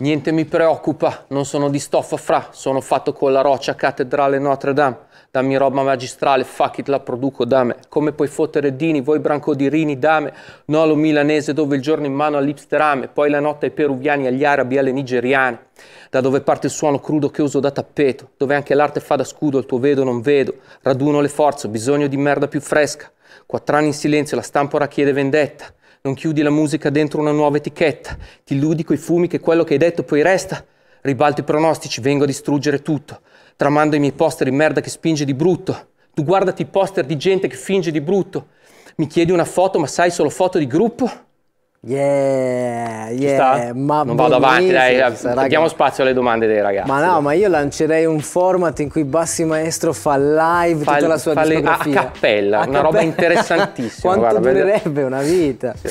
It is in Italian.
Niente mi preoccupa, non sono di stoffa fra, sono fatto con la roccia cattedrale Notre Dame. Dammi roba magistrale, fuck it, la produco da me. Come puoi fottere Dini, voi branco di Rini, dame. Nolo milanese dove il giorno in mano all'ipsterame, poi la notte ai peruviani, agli arabi, alle nigeriane. Da dove parte il suono crudo che uso da tappeto, dove anche l'arte fa da scudo, il tuo vedo non vedo. Raduno le forze, ho bisogno di merda più fresca. Quattro anni in silenzio, la stampa ora chiede vendetta non chiudi la musica dentro una nuova etichetta, ti illudi coi fumi che quello che hai detto poi resta. Ribalto i pronostici, vengo a distruggere tutto. Tramando i miei poster di merda che spinge di brutto. Tu guardati i poster di gente che finge di brutto. Mi chiedi una foto, ma sai solo foto di gruppo? Yeah, yeah, ma non vado avanti, dai, eh, cioè, diamo spazio alle domande dei ragazzi. Ma no, dai. ma io lancerei un format in cui Bassi Maestro fa live fa, tutta la sua fa discografia. a, cappella, a una cappella. roba interessantissima. Quanto guarda, durerebbe una vita. Sì.